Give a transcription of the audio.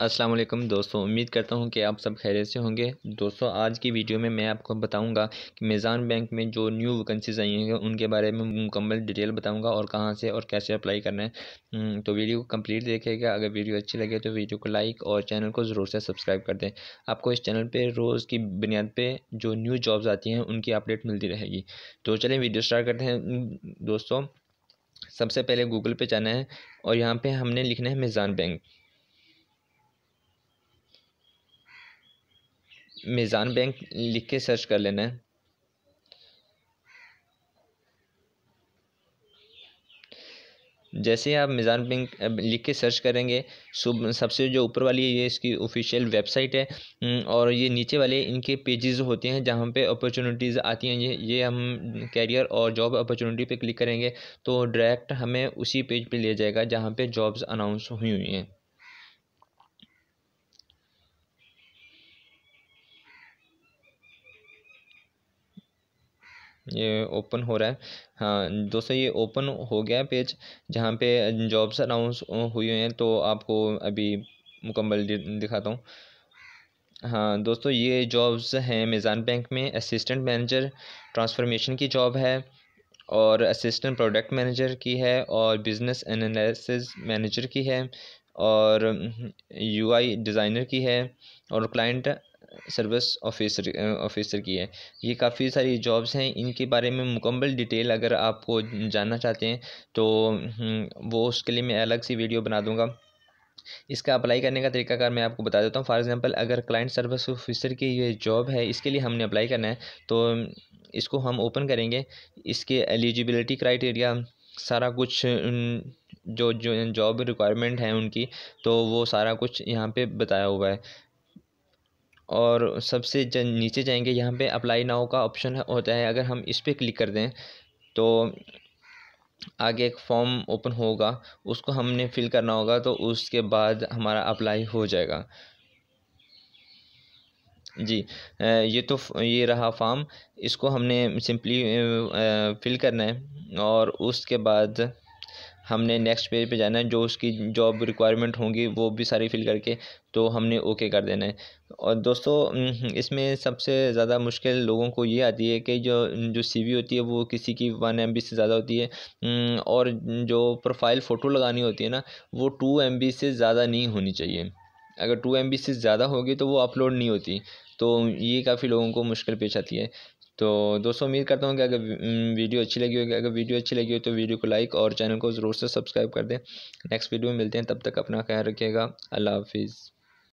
अस्सलाम वालेकुम दोस्तों उम्मीद करता हूँ कि आप सब खैरियत से होंगे दोस्तों आज की वीडियो में मैं आपको बताऊंगा कि मेज़ान बैंक में जो न्यू वैकेंसीज आई हैं उनके बारे में मुकम्मल डिटेल बताऊंगा और कहाँ से और कैसे अप्लाई करना है हम्म, तो वीडियो को कंप्लीट देखेगा अगर वीडियो अच्छी लगे तो वीडियो को लाइक और चैनल को ज़रूर से सब्सक्राइब कर दें आपको इस चैनल पर रोज़ की बुनियाद पर जो न्यू जॉब्स आती हैं उनकी अपडेट मिलती रहेगी तो चलें वीडियो स्टार्ट करते हैं हम्म, दोस्तों सबसे पहले गूगल पे जाना है और यहाँ पे हमने लिखना है मेज़ान बैंक मिज़ान बैंक लिख के सर्च कर लेना है जैसे आप मिज़ान बैंक लिख के सर्च करेंगे सबसे जो ऊपर वाली ये इसकी ऑफिशियल वेबसाइट है और ये नीचे वाले इनके पेजेस होते हैं जहाँ पे अपॉर्चुनिटीज़ आती हैं ये ये हम कैरियर और जॉब अपॉर्चुनिटी पे क्लिक करेंगे तो डायरेक्ट हमें उसी पेज पे ले जाएगा जहाँ पे जॉब्स अनाउंस हुई हुई हैं ये ओपन हो रहा है हाँ दोस्तों ये ओपन हो गया पेज जहाँ पे जॉब्स अनाउंस हुई हैं तो आपको अभी मुकम्मल दिखाता हूँ हाँ दोस्तों ये जॉब्स हैं मेज़ान बैंक में असिस्टेंट मैनेजर ट्रांसफॉर्मेशन की जॉब है और असिस्टेंट प्रोडक्ट मैनेजर की है और बिजनेस एनालिसिस मैनेजर की है और यूआई हम्म, डिज़ाइनर की है और क्लाइंट सर्विस ऑफिसर ऑफिसर की है ये काफ़ी सारी जॉब्स हैं इनके बारे में मुकम्मल डिटेल अगर आपको जानना चाहते हैं तो हम्म, वो उसके लिए मैं अलग सी वीडियो बना दूँगा इसका अप्लाई करने का तरीकाकार मैं आपको बता देता हूँ फॉर एग्जांपल अगर क्लाइंट सर्विस ऑफिसर की ये जॉब है इसके लिए हमने अप्लाई करना है तो इसको हम ओपन करेंगे इसके एलिजिबिलिटी क्राइटेरिया सारा कुछ जो जो जॉब रिक्वायरमेंट है उनकी तो वो सारा कुछ यहाँ पे बताया हुआ है और सबसे नीचे जाएंगे यहाँ पे अप्लाई नाउ का ऑप्शन होता है अगर हम इस पर क्लिक कर दें तो आगे एक फॉर्म ओपन होगा उसको हमने फिल करना होगा तो उसके बाद हमारा अप्लाई हो जाएगा जी ये तो ये रहा फॉर्म इसको हमने सिंपली फिल करना है और उसके बाद हमने नेक्स्ट पेज पे जाना है जो उसकी जॉब रिक्वायरमेंट होंगी वो भी सारी फिल करके तो हमने ओके कर देना है और दोस्तों हम्म, इसमें सबसे ज़्यादा मुश्किल लोगों को ये आती है कि जो जो सीवी होती है वो किसी की वन एम से ज़्यादा होती है हम्म, और जो प्रोफाइल फ़ोटो लगानी होती है ना वो टू एम से ज़्यादा नहीं होनी चाहिए अगर टू एम से ज़्यादा होगी तो वो अपलोड नहीं होती तो ये काफ़ी लोगों को मुश्किल पेश आती है तो दोस्तों उम्मीद करता हूँ कि अगर वीडियो अच्छी लगी होगी अगर वीडियो अच्छी लगी हो तो वीडियो को लाइक और चैनल को ज़रूर से सब्सक्राइब कर दें नेक्स्ट वीडियो में मिलते हैं तब तक अपना ख्याल रखिएगा अल्लाह हाफिज़